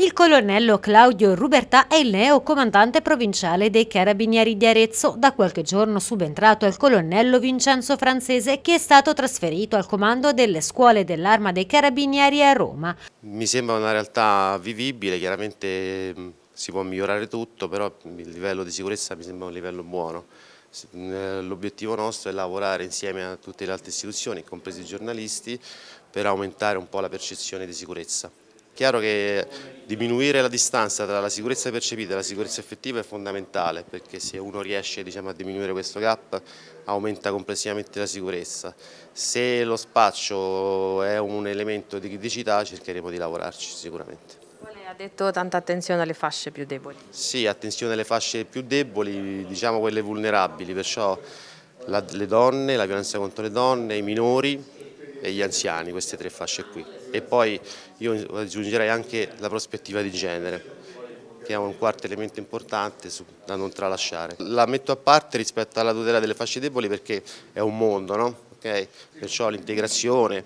Il colonnello Claudio Rubertà è il neo comandante provinciale dei Carabinieri di Arezzo, da qualche giorno subentrato al colonnello Vincenzo Francese che è stato trasferito al comando delle scuole dell'arma dei Carabinieri a Roma. Mi sembra una realtà vivibile, chiaramente mm, si può migliorare tutto, però il livello di sicurezza mi sembra un livello buono. Mm, l'obiettivo nostro è lavorare insieme a tutte le altre istituzioni, compresi i giornalisti, per aumentare un po' la percezione di sicurezza chiaro che diminuire la distanza tra la sicurezza percepita e la sicurezza effettiva è fondamentale perché se uno riesce diciamo, a diminuire questo gap aumenta complessivamente la sicurezza. Se lo spaccio è un elemento di criticità cercheremo di lavorarci sicuramente. Ha detto tanta attenzione alle fasce più deboli. Sì, attenzione alle fasce più deboli, diciamo quelle vulnerabili, perciò la, le donne, la violenza contro le donne, i minori e gli anziani, queste tre fasce qui e poi io aggiungerei anche la prospettiva di genere che è un quarto elemento importante da non tralasciare. La metto a parte rispetto alla tutela delle fasce deboli perché è un mondo, no? okay? perciò l'integrazione,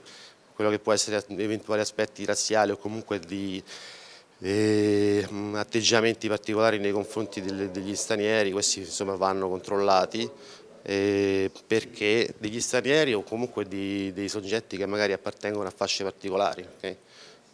quello che può essere eventuali aspetti razziali o comunque di eh, atteggiamenti particolari nei confronti degli stranieri, questi insomma vanno controllati eh, perché degli stranieri o comunque di, dei soggetti che magari appartengono a fasce particolari, okay?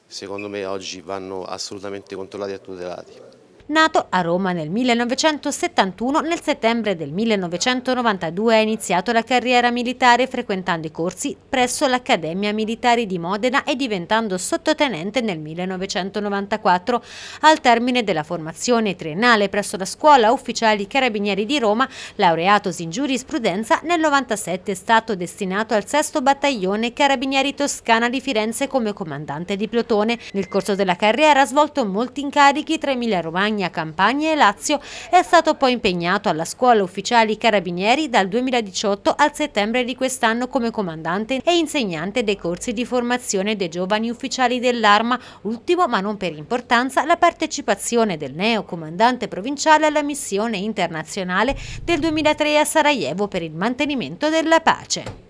secondo me oggi vanno assolutamente controllati e tutelati. Nato a Roma nel 1971, nel settembre del 1992 ha iniziato la carriera militare frequentando i corsi presso l'Accademia Militare di Modena e diventando sottotenente nel 1994. Al termine della formazione triennale presso la Scuola Ufficiali Carabinieri di Roma, laureatosi in giurisprudenza, nel 1997 è stato destinato al 6 Battaglione Carabinieri Toscana di Firenze come comandante di plotone. Nel corso della carriera ha svolto molti incarichi tra Emilia Romagna Sardegna, Campania e Lazio, è stato poi impegnato alla scuola ufficiali carabinieri dal 2018 al settembre di quest'anno come comandante e insegnante dei corsi di formazione dei giovani ufficiali dell'Arma, ultimo ma non per importanza la partecipazione del neo comandante provinciale alla missione internazionale del 2003 a Sarajevo per il mantenimento della pace.